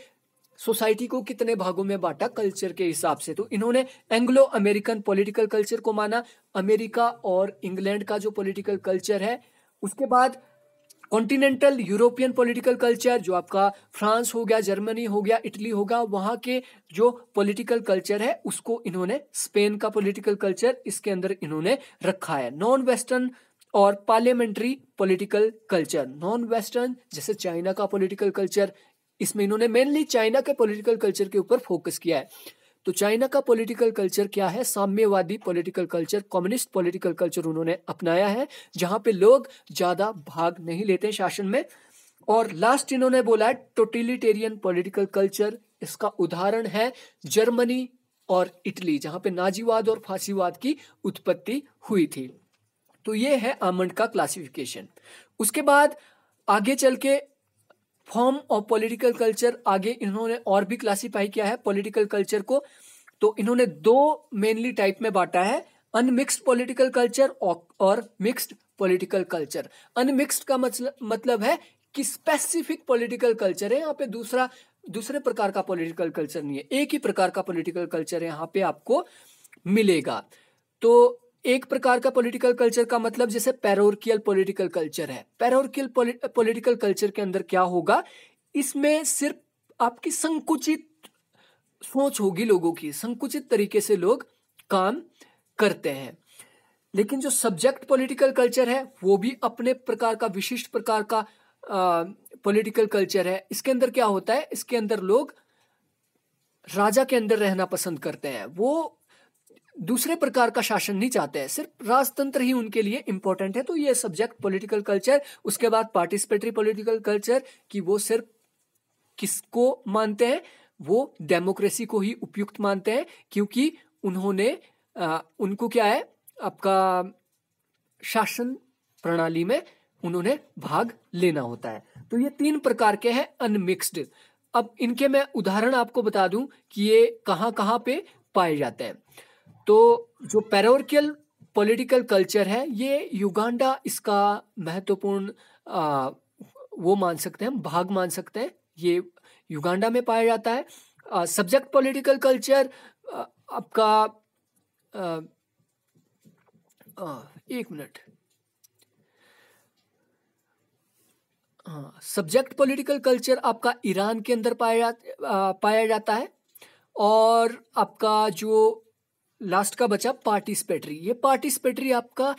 सोसाइटी को कितने भागों में बांटा कल्चर के हिसाब से तो इन्होंने एंग्लो अमेरिकन पॉलिटिकल कल्चर को माना अमेरिका और इंग्लैंड का जो पॉलिटिकल कल्चर है उसके बाद कॉन्टिनेंटल यूरोपियन पॉलिटिकल कल्चर जो आपका फ्रांस हो गया जर्मनी हो गया इटली हो गया वहाँ के जो पॉलिटिकल कल्चर है उसको इन्होंने स्पेन का पॉलिटिकल कल्चर इसके अंदर इन्होंने रखा है नॉन वेस्टर्न और parliamentary political culture non western जैसे चाइना का पॉलिटिकल कल्चर इसमें इन्होंने मेनली चाइना के पॉलिटिकल कल्चर के ऊपर फोकस किया है तो चाइना का पॉलिटिकल कल्चर क्या है साम्यवादी political culture communist political culture उन्होंने अपनाया है जहां पे लोग ज्यादा भाग नहीं लेते शासन में और लास्ट इन्होंने बोला है टोटिलिटेरियन पॉलिटिकल कल्चर इसका उदाहरण है जर्मनी और इटली जहां पे नाजीवाद और फांसीवाद की उत्पत्ति हुई थी तो ये है आमंड का क्लासिफिकेशन उसके बाद आगे चल के फॉर्म ऑफ पॉलिटिकल कल्चर आगे इन्होंने और भी क्लासीफाई किया है पॉलिटिकल कल्चर को तो इन्होंने दो मेनली टाइप में बांटा है अनमिक्स्ड पॉलिटिकल कल्चर और मिक्स्ड पॉलिटिकल कल्चर अनमिक्स्ड का मतलब मतलब है कि स्पेसिफिक पॉलिटिकल कल्चर है यहाँ पे दूसरा दूसरे प्रकार का पॉलिटिकल कल्चर नहीं है एक ही प्रकार का पॉलिटिकल कल्चर यहाँ पे आपको मिलेगा तो एक प्रकार का पॉलिटिकल कल्चर का मतलब जैसे पैरोर्कियल पॉलिटिकल कल्चर है पैरोर्कियल पॉलिटिकल कल्चर के अंदर क्या होगा इसमें सिर्फ आपकी संकुचित सोच होगी लोगों की संकुचित तरीके से लोग काम करते हैं लेकिन जो सब्जेक्ट पॉलिटिकल कल्चर है वो भी अपने प्रकार का विशिष्ट प्रकार का पॉलिटिकल कल्चर है इसके अंदर क्या होता है इसके अंदर लोग राजा के अंदर रहना पसंद करते हैं वो दूसरे प्रकार का शासन नहीं चाहते हैं सिर्फ राजतंत्र ही उनके लिए इंपॉर्टेंट है तो ये सब्जेक्ट पॉलिटिकल कल्चर उसके बाद पार्टिसिपेटरी पॉलिटिकल कल्चर कि वो सिर्फ किसको मानते हैं वो डेमोक्रेसी को ही उपयुक्त मानते हैं क्योंकि उन्होंने आ, उनको क्या है आपका शासन प्रणाली में उन्होंने भाग लेना होता है तो ये तीन प्रकार के हैं अनमिक्स्ड अब इनके मैं उदाहरण आपको बता दूं कि ये कहाँ कहाँ पे पाए जाते हैं तो जो पेरोर्कियल पॉलिटिकल कल्चर है ये युगांडा इसका महत्वपूर्ण वो मान सकते हैं हम भाग मान सकते हैं ये युगांडा में पाया जाता है सब्जेक्ट पॉलिटिकल कल्चर आपका एक मिनट हाँ सब्जेक्ट पॉलिटिकल कल्चर आपका ईरान के अंदर पाया जा, पाया जाता है और आपका जो लास्ट का बचा पार्टिसिपेटरी ये पार्टिसिपेटरी आपका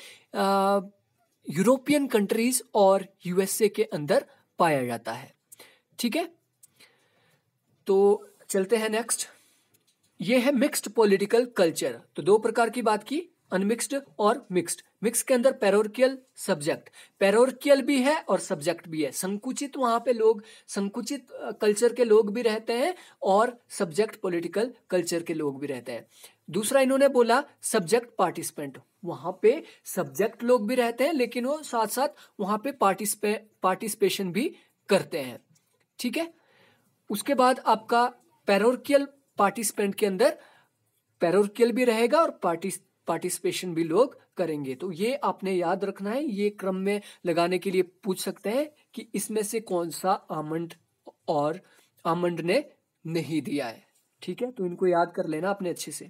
यूरोपियन कंट्रीज और यूएसए के अंदर पाया जाता है ठीक है तो चलते हैं नेक्स्ट ये है मिक्स्ड पॉलिटिकल कल्चर तो दो प्रकार की बात की अनमिक्स्ड और मिक्स्ड मिक्स के अंदर पेरोरकियल सब्जेक्ट पेरोरकियल भी है और सब्जेक्ट भी है संकुचित वहां पे लोग संकुचित कल्चर के लोग भी रहते हैं और सब्जेक्ट पॉलिटिकल कल्चर के लोग भी रहते हैं दूसरा इन्होंने बोला सब्जेक्ट पार्टिसिपेंट वहां पे सब्जेक्ट लोग भी रहते हैं लेकिन वो साथ साथ वहां पे पार्टिसिपे पार्टिसिपेशन भी करते हैं ठीक है उसके बाद आपका पेरोर्कियल पार्टिसिपेंट के अंदर पेरोर्कियल भी रहेगा और पार्टिस पार्टिसिपेशन भी लोग करेंगे तो ये आपने याद रखना है ये क्रम में लगाने के लिए पूछ सकते हैं कि इसमें से कौन सा आमंड और आमंड ने नहीं दिया है ठीक है तो इनको याद कर लेना अपने अच्छे से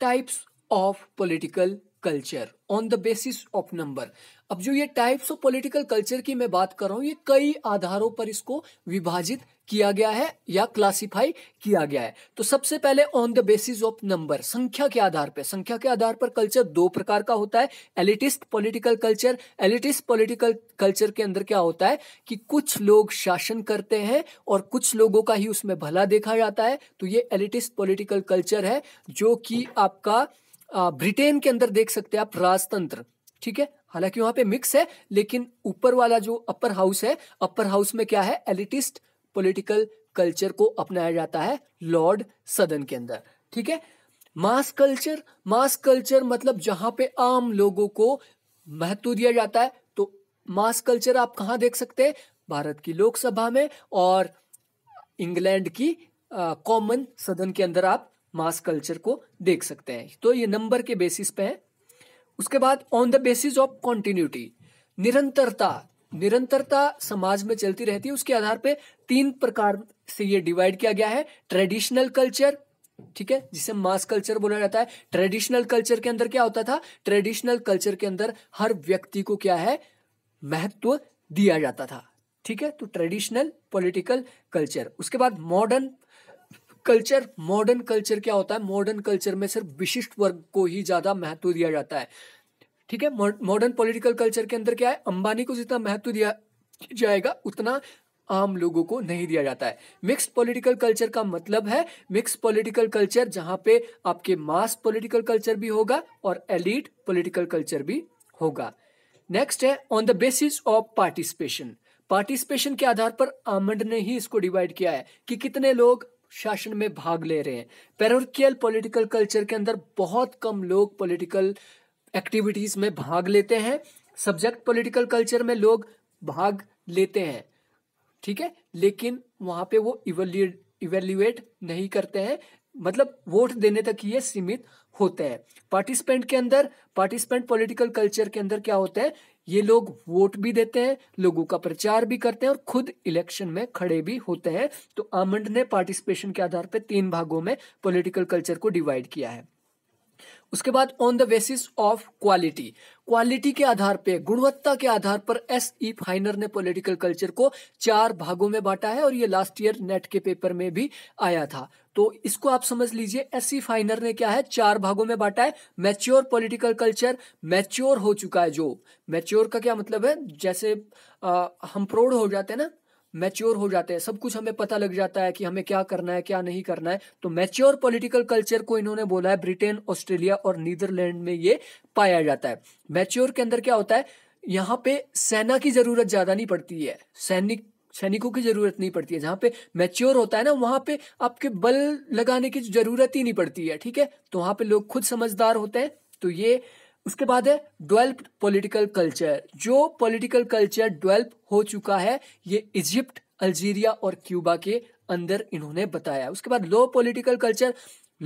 types of political culture on the basis of number अब जो ये टाइप्स ऑफ पॉलिटिकल कल्चर की मैं बात कर रहा हूं ये कई आधारों पर इसको विभाजित किया गया है या क्लासिफाई किया गया है तो सबसे पहले on the basis of number संख्या के आधार पर संख्या के आधार पर कल्चर दो प्रकार का होता है elitist political culture elitist political culture के अंदर क्या होता है कि कुछ लोग शासन करते हैं और कुछ लोगों का ही उसमें भला देखा जाता है तो ये एलिटिस्ट पॉलिटिकल कल्चर है जो कि आपका ब्रिटेन के अंदर देख सकते हैं आप राजतंत्र ठीक है हालांकि वहां पे मिक्स है लेकिन ऊपर वाला जो अपर हाउस है अपर हाउस में क्या है एलिटिस्ट पॉलिटिकल कल्चर को अपनाया जाता है लॉर्ड सदन के अंदर ठीक है मास कल्चर मास कल्चर मतलब जहां पे आम लोगों को महत्व दिया जाता है तो मास कल्चर आप कहाँ देख सकते हैं भारत की लोकसभा में और इंग्लैंड की कॉमन सदन के अंदर आप मास कल्चर को देख सकते हैं तो ये नंबर के बेसिस पे है उसके बाद on the basis of continuity निरंतरता निरंतरता समाज में चलती रहती है उसके आधार पे तीन प्रकार से ये डिवाइड किया गया है ट्रेडिशनल कल्चर ठीक है जिसे मास कल्चर बोला जाता है ट्रेडिशनल कल्चर के अंदर क्या होता था ट्रेडिशनल कल्चर के अंदर हर व्यक्ति को क्या है महत्व दिया जाता था ठीक है तो ट्रेडिशनल पॉलिटिकल कल्चर उसके बाद मॉडर्न कल्चर मॉडर्न कल्चर क्या होता है मॉडर्न कल्चर में सिर्फ विशिष्ट वर्ग को ही ज़्यादा महत्व दिया जाता है ठीक है मॉडर्न पॉलिटिकल कल्चर के अंदर क्या है अंबानी को जितना महत्व दिया जाएगा उतना आम लोगों को नहीं दिया जाता है मिक्स पॉलिटिकल कल्चर का मतलब है मिक्स पॉलिटिकल कल्चर जहां पे आपके मास पॉलिटिकल कल्चर भी होगा और एलिट पॉलिटिकल कल्चर भी होगा नेक्स्ट है on the basis of participation participation के आधार पर आमंड ने ही इसको डिवाइड किया है कि कितने लोग शासन में भाग ले रहे हैं पेरोकियल पॉलिटिकल कल्चर के अंदर बहुत कम लोग पॉलिटिकल एक्टिविटीज में भाग लेते हैं सब्जेक्ट पॉलिटिकल कल्चर में लोग भाग लेते हैं ठीक है लेकिन वहां पे वो इवेल्युएट इवेल्युएट नहीं करते हैं मतलब वोट देने तक ये सीमित होते हैं पार्टिसिपेंट के अंदर पार्टिसिपेंट पॉलिटिकल कल्चर के अंदर क्या होता है ये लोग वोट भी देते हैं लोगों का प्रचार भी करते हैं और खुद इलेक्शन में खड़े भी होते हैं तो आमंड ने पार्टिसिपेशन के आधार पर तीन भागों में पॉलिटिकल कल्चर को डिवाइड किया है उसके बाद on the basis of quality quality के आधार पे गुणवत्ता के आधार पर एस ई फाइनर ने पॉलिटिकल कल्चर को चार भागों में बांटा है और ये लास्ट ईयर नेट के पेपर में भी आया था तो इसको आप समझ लीजिए एस ई फाइनर ने क्या है चार भागों में बांटा है मैच्योर पॉलिटिकल कल्चर मैच्योर हो चुका है जो मैच्योर का क्या मतलब है जैसे आ, हम प्रौढ़ हो जाते हैं ना मैच्योर हो जाते हैं सब कुछ हमें पता लग जाता है कि हमें क्या करना है क्या नहीं करना है तो मैच्योर पॉलिटिकल कल्चर को इन्होंने बोला है ब्रिटेन ऑस्ट्रेलिया और नीदरलैंड में ये पाया जाता है मैच्योर के अंदर क्या होता है यहाँ पे सेना की जरूरत ज्यादा नहीं पड़ती है सैनिक सैनिकों की जरूरत नहीं पड़ती है जहाँ पे मैच्योर होता है ना वहाँ पे आपके बल लगाने की जरूरत ही नहीं पड़ती है ठीक है तो वहाँ पे लोग खुद समझदार होते हैं तो ये उसके बाद है डेल्प पॉलिटिकल कल्चर जो पॉलिटिकल कल्चर डेल्प हो चुका है ये इजिप्ट अल्जीरिया और क्यूबा के अंदर इन्होंने बताया उसके बाद low political culture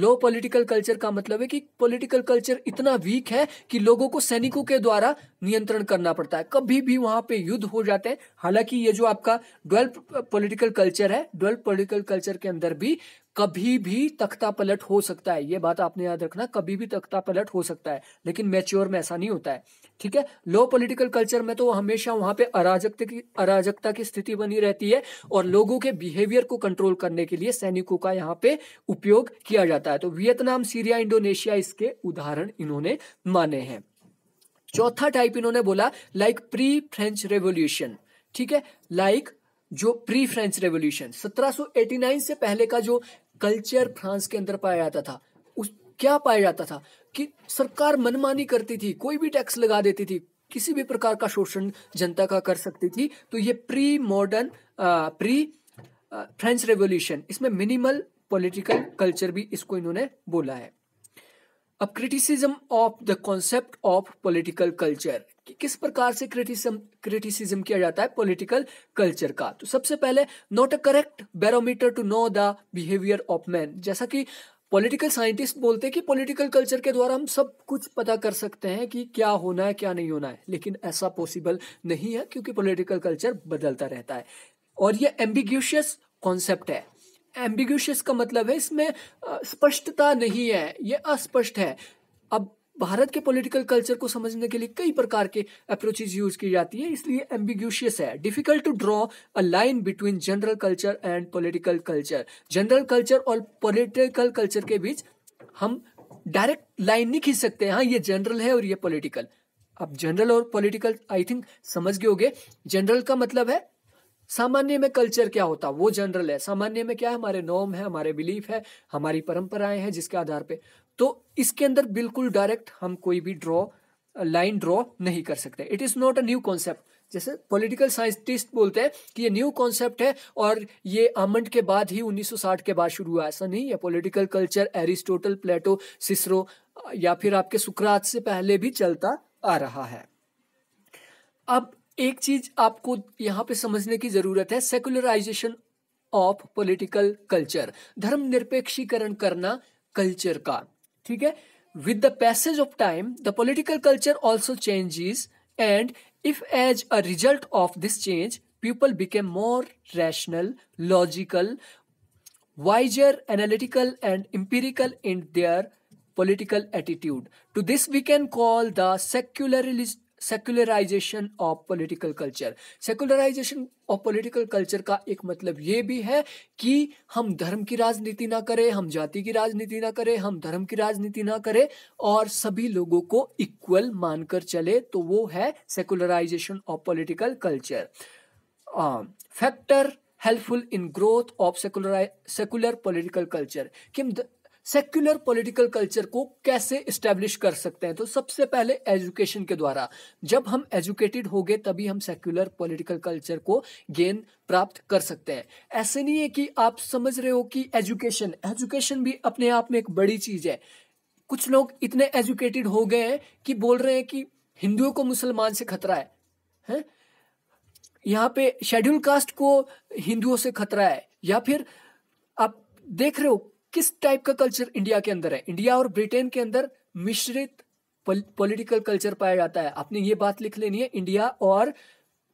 low political culture का मतलब है कि पॉलिटिकल कल्चर इतना वीक है कि लोगों को सैनिकों के द्वारा नियंत्रण करना पड़ता है कभी भी वहां पे युद्ध हो जाते हैं हालांकि ये जो आपका ट्वेल्व पॉलिटिकल कल्चर है ड्वेल्प पॉलिटिकल कल्चर के अंदर भी कभी भी तख्ता पलट हो सकता है ये बात आपने याद रखना कभी भी तख्ता पलट हो सकता है लेकिन मैच्योर में ऐसा नहीं होता है ठीक है लो पॉलिटिकल कल्चर में तो हमेशा वहां पे अराजकता की अराजकता की स्थिति बनी रहती है और लोगों के बिहेवियर को कंट्रोल करने के लिए सैनिकों का यहाँ पे उपयोग किया जाता है तो वियतनाम सीरिया इंडोनेशिया इसके उदाहरण इन्होंने माने हैं चौथा टाइप इन्होंने बोला लाइक प्री फ्रेंच रेवोल्यूशन ठीक है लाइक जो प्री फ्रेंच रेवोल्यूशन 1789 से पहले का जो कल्चर फ्रांस के अंदर पाया जाता था उस क्या पाया जाता था कि सरकार मनमानी करती थी कोई भी टैक्स लगा देती थी किसी भी प्रकार का शोषण जनता का कर सकती थी तो ये pre modern pre French revolution इसमें मिनिमल पॉलिटिकल कल्चर भी इसको इन्होंने बोला है अब criticism of the concept of political culture कि किस प्रकार से क्रिटिसम क्रिटिसिज्म किया जाता है पॉलिटिकल कल्चर का तो सबसे पहले not a correct barometer to know the behaviour of man जैसा कि पॉलिटिकल साइंटिस्ट बोलते हैं कि पॉलिटिकल कल्चर के द्वारा हम सब कुछ पता कर सकते हैं कि क्या होना है क्या नहीं होना है लेकिन ऐसा पॉसिबल नहीं है क्योंकि पॉलिटिकल कल्चर बदलता रहता है और यह एम्बिग्यूशियस कॉन्सेप्ट है एम्बिगुशियस का मतलब है इसमें स्पष्टता नहीं है ये अस्पष्ट है अब भारत के पॉलिटिकल कल्चर को समझने के लिए कई प्रकार के अप्रोचेज यूज की जाती है इसलिए एम्बिग्यूशियस है difficult to draw a line between general culture and political culture general culture और पॉलिटिकल कल्चर के बीच हम डायरेक्ट लाइन नहीं खींच सकते हाँ ये जनरल है और ये पॉलिटिकल अब जनरल और पॉलिटिकल आई थिंक समझ गए होगे जनरल का मतलब है सामान्य में कल्चर क्या होता वो जनरल है सामान्य में क्या है हमारे नॉर्म है हमारे बिलीफ है हमारी परंपराएं हैं जिसके आधार पे तो इसके अंदर बिल्कुल डायरेक्ट हम कोई भी ड्रॉ लाइन ड्रॉ नहीं कर सकते it is not a new concept जैसे पॉलिटिकल साइंटिस्ट बोलते हैं कि ये न्यू कॉन्सेप्ट है और ये आमंड के बाद ही 1960 के बाद शुरू हुआ ऐसा नहीं है political culture Aristotle Plato Cicero या फिर आपके सुकरात से पहले भी चलता आ रहा है अब एक चीज आपको यहाँ पे समझने की जरूरत है सेकुलराइजेशन ऑफ पॉलिटिकल कल्चर धर्म निरपेक्षीकरण करना कल्चर का ठीक है with the passage of time the political culture also changes and if as a result of this change people became more rational logical wiser analytical and empirical in their political attitude to this we can call the secularist secularization of political culture secularization of political culture का एक मतलब ये भी है कि हम धर्म की राजनीति ना करें हम जाति की राजनीति ना करें हम धर्म की राजनीति ना करें और सभी लोगों को इक्वल मानकर चले तो वो है secularization of political culture factor helpful in growth of secular secular political culture कि हम सेक्युलर पॉलिटिकल कल्चर को कैसे इस्टेब्लिश कर सकते हैं तो सबसे पहले एजुकेशन के द्वारा जब हम एजुकेटेड हो गए तभी हम सेक्युलर पॉलिटिकल कल्चर को गेन प्राप्त कर सकते हैं ऐसे नहीं है कि आप समझ रहे हो कि एजुकेशन एजुकेशन भी अपने आप में एक बड़ी चीज है कुछ लोग इतने एजुकेटेड हो गए हैं कि बोल रहे हैं कि हिंदुओं को मुसलमान से खतरा है, है? यहाँ पे शेड्यूल कास्ट को हिंदुओं से खतरा है या फिर आप देख रहे हो किस टाइप का कल्चर इंडिया के अंदर है इंडिया और ब्रिटेन के अंदर मिश्रित पॉलिटिकल कल्चर पाया जाता है आपने ये बात लिख लेनी है इंडिया और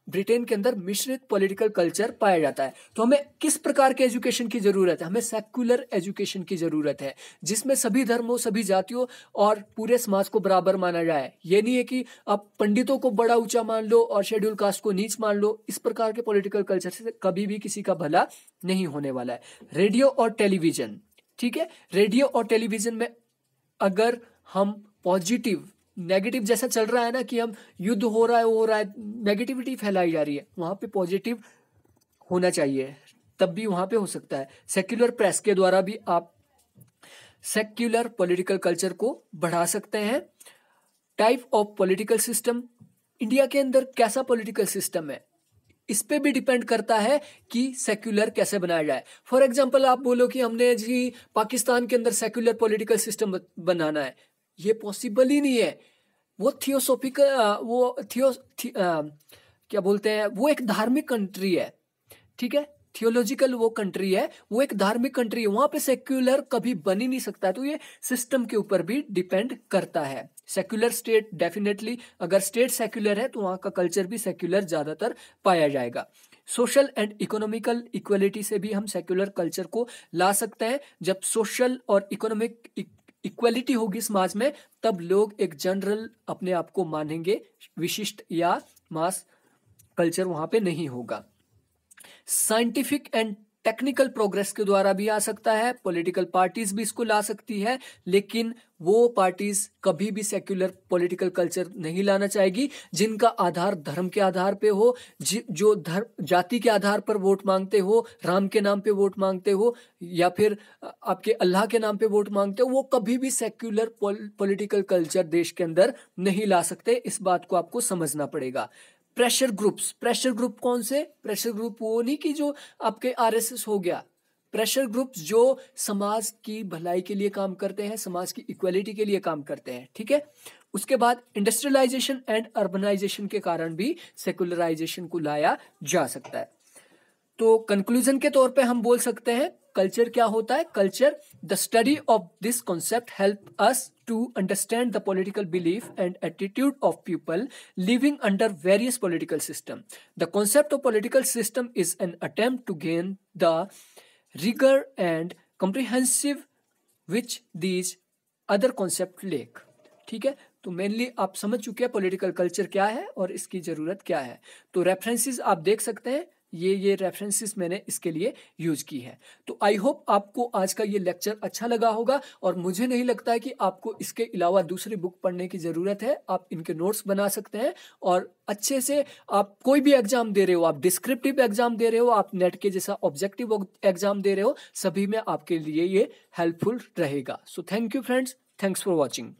ब्रिटेन के अंदर मिश्रित पॉलिटिकल कल्चर पाया जाता है तो हमें किस प्रकार के एजुकेशन की ज़रूरत है हमें सेक्युलर एजुकेशन की ज़रूरत है जिसमें सभी धर्मों सभी जातियों और पूरे समाज को बराबर माना जाए ये नहीं है कि आप पंडितों को बड़ा ऊंचा मान लो और शेड्यूल कास्ट को नीच मान लो इस प्रकार के पॉलिटिकल कल्चर से कभी भी किसी का भला नहीं होने वाला है रेडियो और टेलीविज़न ठीक है रेडियो और टेलीविज़न में अगर हम पॉजिटिव नेगेटिव जैसा चल रहा है ना कि हम युद्ध हो रहा है वो हो रहा है नेगेटिविटी फैलाई जा रही है वहां पे पॉजिटिव होना चाहिए तब भी वहां पे हो सकता है सेक्युलर प्रेस के द्वारा भी आप सेक्युलर पॉलिटिकल कल्चर को बढ़ा सकते हैं type of political system India के अंदर कैसा पॉलिटिकल सिस्टम है इस पर भी डिपेंड करता है कि सेक्युलर कैसे बनाया जाए फॉर एग्जाम्पल आप बोलो कि हमने जी पाकिस्तान के अंदर सेक्युलर पोलिटिकल सिस्टम बनाना है ये पॉसिबल ही नहीं है वो थियोसोफिकल वो थियो थि, आ, क्या बोलते हैं वो एक धार्मिक कंट्री है ठीक है थियोलॉजिकल वो कंट्री है वो एक धार्मिक कंट्री है वहां पे सेक्युलर कभी बन ही नहीं सकता तो ये सिस्टम के ऊपर भी डिपेंड करता है सेक्युलर स्टेट डेफिनेटली अगर स्टेट सेक्युलर है तो वहाँ का कल्चर भी सेक्युलर ज़्यादातर पाया जाएगा सोशल एंड इकोनॉमिकल इक्वलिटी से भी हम सेक्युलर कल्चर को ला सकते हैं जब सोशल और इकोनॉमिक इक्वलिटी e-, होगी समाज में तब लोग एक जनरल अपने आप को मानेंगे विशिष्ट या मास कल्चर वहाँ पे नहीं होगा साइंटिफिक एंड टेक्निकल प्रोग्रेस के द्वारा भी आ सकता है पॉलिटिकल पार्टीज भी इसको ला सकती है लेकिन वो पार्टीज कभी भी सेक्युलर पॉलिटिकल कल्चर नहीं लाना चाहेगी जिनका आधार धर्म के आधार पे हो जो धर्म जाति के आधार पर वोट मांगते हो राम के नाम पे वोट मांगते हो या फिर आपके अल्लाह के नाम पे वोट मांगते हो वो कभी भी सेक्युलर पॉलिटिकल कल्चर देश के अंदर नहीं ला सकते इस बात को आपको समझना पड़ेगा प्रेशर ग्रुप्स प्रेशर ग्रुप कौन से प्रेशर ग्रुप वो नहीं कि जो आपके आरएसएस हो गया प्रेशर ग्रुप्स जो समाज की भलाई के लिए काम करते हैं समाज की इक्वलिटी के लिए काम करते हैं ठीक है उसके बाद इंडस्ट्रियलाइजेशन एंड अर्बनाइजेशन के कारण भी सेकुलराइजेशन को लाया जा सकता है तो कंक्लूजन के तौर पे हम बोल सकते हैं कल्चर क्या होता है culture the study of this concept help us to understand the political belief and attitude of people living under various political system the concept of political system is an attempt to gain the rigour and comprehensive which these other concept lack ठीक है तो mainly आप समझ चुके हैं political culture क्या है और इसकी ज़रूरत क्या है तो रेफरेंसेस आप देख सकते हैं ये ये रेफरेंसेस मैंने इसके लिए यूज की है तो आई होप आपको आज का ये लेक्चर अच्छा लगा होगा और मुझे नहीं लगता है कि आपको इसके अलावा दूसरी बुक पढ़ने की ज़रूरत है आप इनके नोट्स बना सकते हैं और अच्छे से आप कोई भी एग्जाम दे रहे हो आप डिस्क्रिप्टिव एग्जाम दे रहे हो आप नेट के जैसा ऑब्जेक्टिव एग्जाम दे रहे हो सभी में आपके लिए ये हेल्पफुल रहेगा so thank you friends thanks for watching